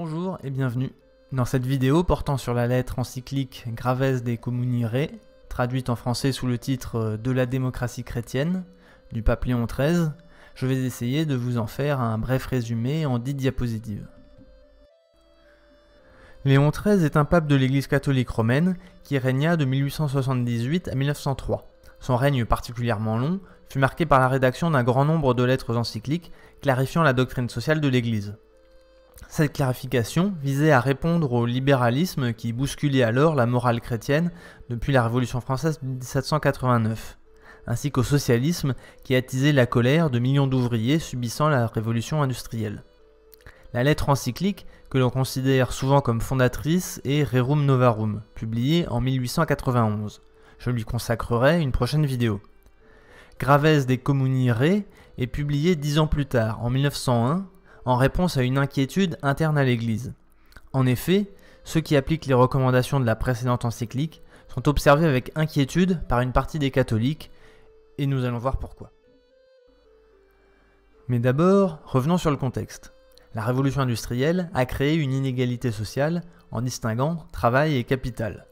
Bonjour et bienvenue. Dans cette vidéo portant sur la lettre encyclique Graves des Communire, traduite en français sous le titre euh, De la démocratie chrétienne, du pape Léon XIII, je vais essayer de vous en faire un bref résumé en dix diapositives. Léon XIII est un pape de l'Église catholique romaine qui régna de 1878 à 1903. Son règne particulièrement long fut marqué par la rédaction d'un grand nombre de lettres encycliques clarifiant la doctrine sociale de l'Église. Cette clarification visait à répondre au libéralisme qui bousculait alors la morale chrétienne depuis la Révolution française de 1789, ainsi qu'au socialisme qui attisait la colère de millions d'ouvriers subissant la Révolution industrielle. La lettre encyclique, que l'on considère souvent comme fondatrice, est Rerum Novarum, publiée en 1891. Je lui consacrerai une prochaine vidéo. Graves des Communi Re est publiée dix ans plus tard, en 1901, en réponse à une inquiétude interne à l'Église. En effet, ceux qui appliquent les recommandations de la précédente encyclique sont observés avec inquiétude par une partie des catholiques, et nous allons voir pourquoi. Mais d'abord, revenons sur le contexte. La révolution industrielle a créé une inégalité sociale en distinguant travail et capital.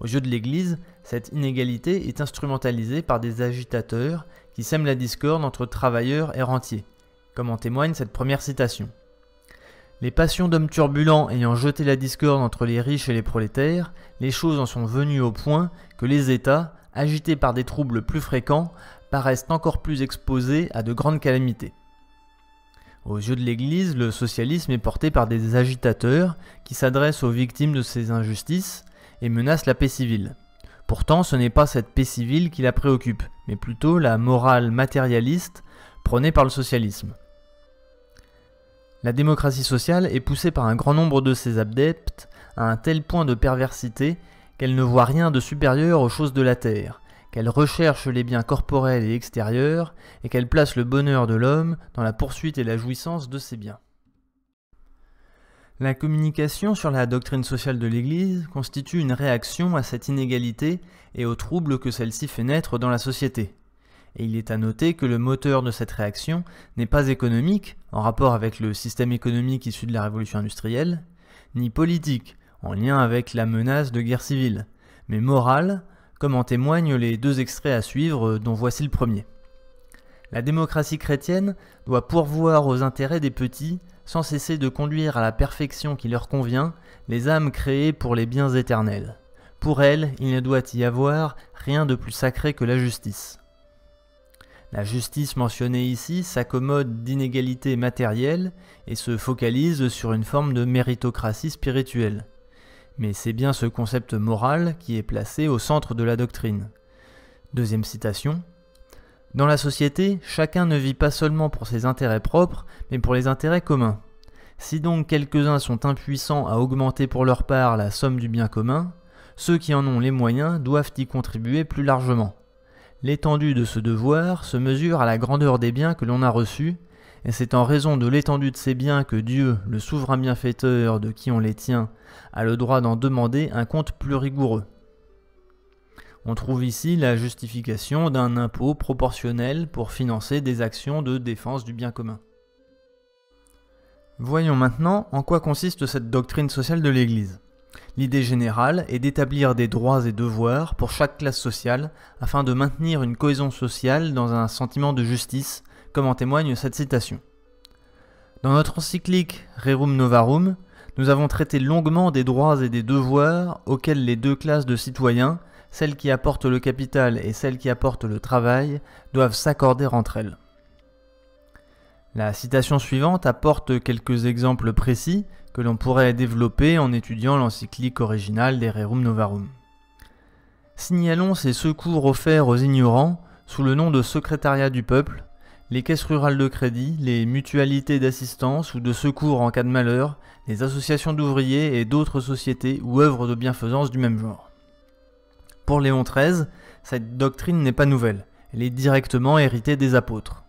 Aux yeux de l'Église, cette inégalité est instrumentalisée par des agitateurs qui sèment la discorde entre travailleurs et rentiers comme en témoigne cette première citation. Les passions d'hommes turbulents ayant jeté la discorde entre les riches et les prolétaires, les choses en sont venues au point que les États, agités par des troubles plus fréquents, paraissent encore plus exposés à de grandes calamités. Aux yeux de l'Église, le socialisme est porté par des agitateurs qui s'adressent aux victimes de ces injustices et menacent la paix civile. Pourtant, ce n'est pas cette paix civile qui la préoccupe, mais plutôt la morale matérialiste prônée par le socialisme. La démocratie sociale est poussée par un grand nombre de ses adeptes à un tel point de perversité qu'elle ne voit rien de supérieur aux choses de la terre, qu'elle recherche les biens corporels et extérieurs, et qu'elle place le bonheur de l'homme dans la poursuite et la jouissance de ses biens. La communication sur la doctrine sociale de l'Église constitue une réaction à cette inégalité et aux troubles que celle-ci fait naître dans la société. Et il est à noter que le moteur de cette réaction n'est pas économique, en rapport avec le système économique issu de la révolution industrielle, ni politique, en lien avec la menace de guerre civile, mais moral, comme en témoignent les deux extraits à suivre dont voici le premier. La démocratie chrétienne doit pourvoir aux intérêts des petits, sans cesser de conduire à la perfection qui leur convient, les âmes créées pour les biens éternels. Pour elles, il ne doit y avoir rien de plus sacré que la justice. La justice mentionnée ici s'accommode d'inégalités matérielles et se focalise sur une forme de méritocratie spirituelle. Mais c'est bien ce concept moral qui est placé au centre de la doctrine. Deuxième citation. Dans la société, chacun ne vit pas seulement pour ses intérêts propres, mais pour les intérêts communs. Si donc quelques-uns sont impuissants à augmenter pour leur part la somme du bien commun, ceux qui en ont les moyens doivent y contribuer plus largement. L'étendue de ce devoir se mesure à la grandeur des biens que l'on a reçus, et c'est en raison de l'étendue de ces biens que Dieu, le souverain bienfaiteur de qui on les tient, a le droit d'en demander un compte plus rigoureux. On trouve ici la justification d'un impôt proportionnel pour financer des actions de défense du bien commun. Voyons maintenant en quoi consiste cette doctrine sociale de l'Église. L'idée générale est d'établir des droits et devoirs pour chaque classe sociale afin de maintenir une cohésion sociale dans un sentiment de justice, comme en témoigne cette citation. Dans notre encyclique Rerum Novarum, nous avons traité longuement des droits et des devoirs auxquels les deux classes de citoyens, celles qui apportent le capital et celles qui apportent le travail, doivent s'accorder entre elles. La citation suivante apporte quelques exemples précis que l'on pourrait développer en étudiant l'encyclique originale des Rerum Novarum. Signalons ces secours offerts aux ignorants sous le nom de secrétariat du peuple, les caisses rurales de crédit, les mutualités d'assistance ou de secours en cas de malheur, les associations d'ouvriers et d'autres sociétés ou œuvres de bienfaisance du même genre. Pour Léon XIII, cette doctrine n'est pas nouvelle, elle est directement héritée des apôtres.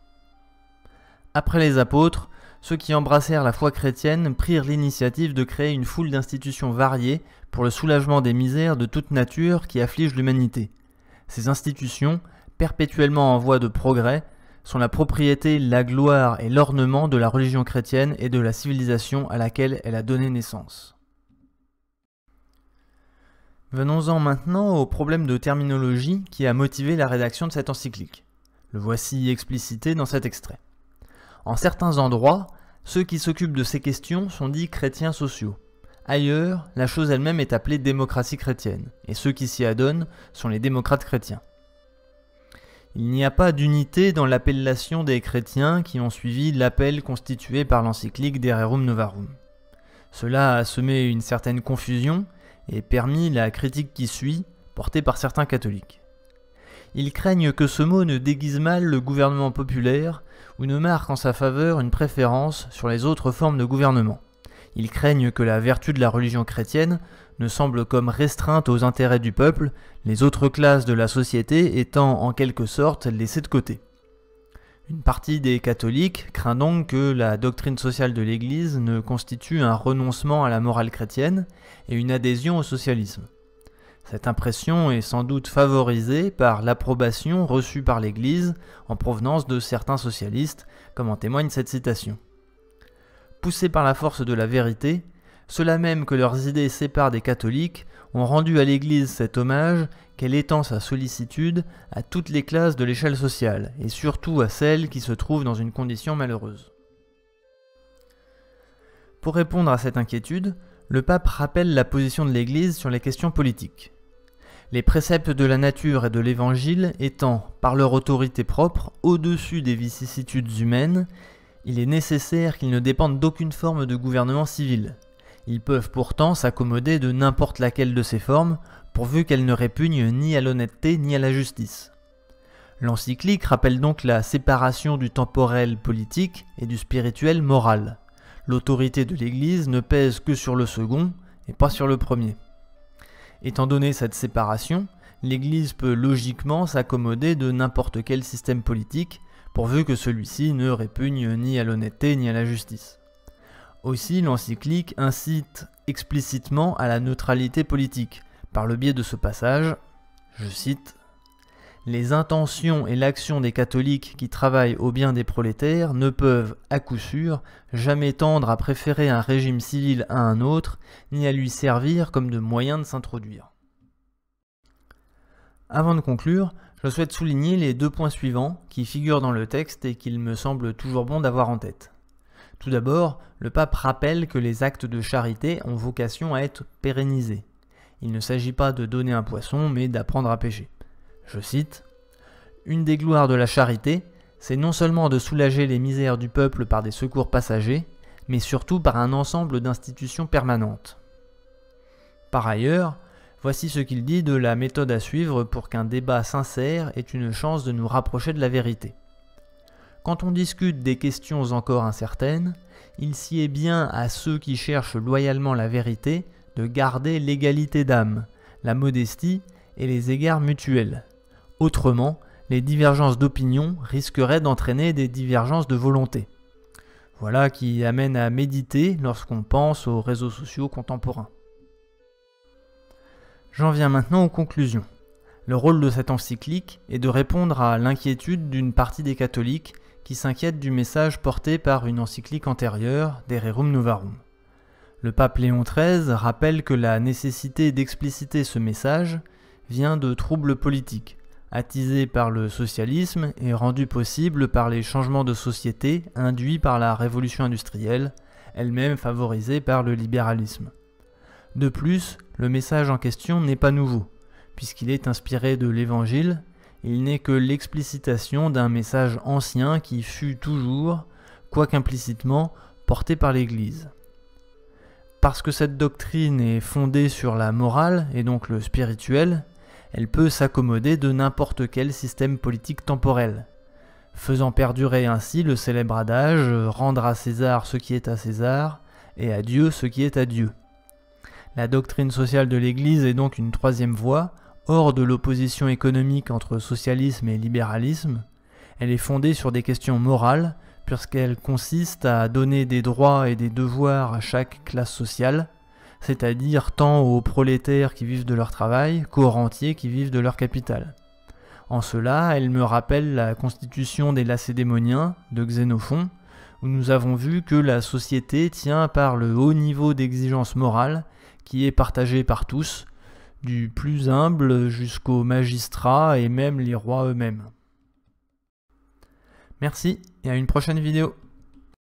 Après les apôtres, ceux qui embrassèrent la foi chrétienne prirent l'initiative de créer une foule d'institutions variées pour le soulagement des misères de toute nature qui affligent l'humanité. Ces institutions, perpétuellement en voie de progrès, sont la propriété, la gloire et l'ornement de la religion chrétienne et de la civilisation à laquelle elle a donné naissance. Venons-en maintenant au problème de terminologie qui a motivé la rédaction de cette encyclique. Le voici explicité dans cet extrait. En certains endroits, ceux qui s'occupent de ces questions sont dits chrétiens sociaux. Ailleurs, la chose elle-même est appelée démocratie chrétienne, et ceux qui s'y adonnent sont les démocrates chrétiens. Il n'y a pas d'unité dans l'appellation des chrétiens qui ont suivi l'appel constitué par l'encyclique d'Ererum Novarum. Cela a semé une certaine confusion et permis la critique qui suit, portée par certains catholiques. Ils craignent que ce mot ne déguise mal le gouvernement populaire ou ne marque en sa faveur une préférence sur les autres formes de gouvernement. Ils craignent que la vertu de la religion chrétienne ne semble comme restreinte aux intérêts du peuple, les autres classes de la société étant en quelque sorte laissées de côté. Une partie des catholiques craint donc que la doctrine sociale de l'Église ne constitue un renoncement à la morale chrétienne et une adhésion au socialisme. Cette impression est sans doute favorisée par l'approbation reçue par l'Église en provenance de certains socialistes, comme en témoigne cette citation. Poussés par la force de la vérité, ceux-là même que leurs idées séparent des catholiques ont rendu à l'Église cet hommage qu'elle étend sa sollicitude à toutes les classes de l'échelle sociale, et surtout à celles qui se trouvent dans une condition malheureuse. Pour répondre à cette inquiétude, le pape rappelle la position de l'Église sur les questions politiques. Les préceptes de la nature et de l'Évangile étant, par leur autorité propre, au-dessus des vicissitudes humaines, il est nécessaire qu'ils ne dépendent d'aucune forme de gouvernement civil. Ils peuvent pourtant s'accommoder de n'importe laquelle de ces formes, pourvu qu'elles ne répugnent ni à l'honnêteté ni à la justice. L'encyclique rappelle donc la séparation du temporel politique et du spirituel moral. L'autorité de l'Église ne pèse que sur le second et pas sur le premier. Étant donné cette séparation, l'Église peut logiquement s'accommoder de n'importe quel système politique, pourvu que celui-ci ne répugne ni à l'honnêteté ni à la justice. Aussi, l'encyclique incite explicitement à la neutralité politique, par le biais de ce passage, je cite, les intentions et l'action des catholiques qui travaillent au bien des prolétaires ne peuvent, à coup sûr, jamais tendre à préférer un régime civil à un autre, ni à lui servir comme de moyen de s'introduire. Avant de conclure, je souhaite souligner les deux points suivants qui figurent dans le texte et qu'il me semble toujours bon d'avoir en tête. Tout d'abord, le pape rappelle que les actes de charité ont vocation à être pérennisés. Il ne s'agit pas de donner un poisson, mais d'apprendre à pêcher je cite, Une des gloires de la charité, c'est non seulement de soulager les misères du peuple par des secours passagers, mais surtout par un ensemble d'institutions permanentes. Par ailleurs, voici ce qu'il dit de la méthode à suivre pour qu'un débat sincère ait une chance de nous rapprocher de la vérité. Quand on discute des questions encore incertaines, il s'y est bien à ceux qui cherchent loyalement la vérité de garder l'égalité d'âme, la modestie et les égards mutuels. Autrement, les divergences d'opinion risqueraient d'entraîner des divergences de volonté. Voilà qui amène à méditer lorsqu'on pense aux réseaux sociaux contemporains. J'en viens maintenant aux conclusions. Le rôle de cette encyclique est de répondre à l'inquiétude d'une partie des catholiques qui s'inquiètent du message porté par une encyclique antérieure, Dererum Novarum. Le pape Léon XIII rappelle que la nécessité d'expliciter ce message vient de troubles politiques, attisé par le socialisme et rendu possible par les changements de société induits par la révolution industrielle, elle-même favorisée par le libéralisme. De plus, le message en question n'est pas nouveau, puisqu'il est inspiré de l'Évangile, il n'est que l'explicitation d'un message ancien qui fut toujours, quoique implicitement, porté par l'Église. Parce que cette doctrine est fondée sur la morale et donc le spirituel, elle peut s'accommoder de n'importe quel système politique temporel, faisant perdurer ainsi le célèbre adage rendre à César ce qui est à César et à Dieu ce qui est à Dieu. La doctrine sociale de l'Église est donc une troisième voie, hors de l'opposition économique entre socialisme et libéralisme. Elle est fondée sur des questions morales, puisqu'elle consiste à donner des droits et des devoirs à chaque classe sociale, c'est-à-dire tant aux prolétaires qui vivent de leur travail qu'aux rentiers qui vivent de leur capital. En cela, elle me rappelle la constitution des Lacédémoniens de Xénophon, où nous avons vu que la société tient par le haut niveau d'exigence morale qui est partagé par tous, du plus humble jusqu'aux magistrats et même les rois eux-mêmes. Merci et à une prochaine vidéo.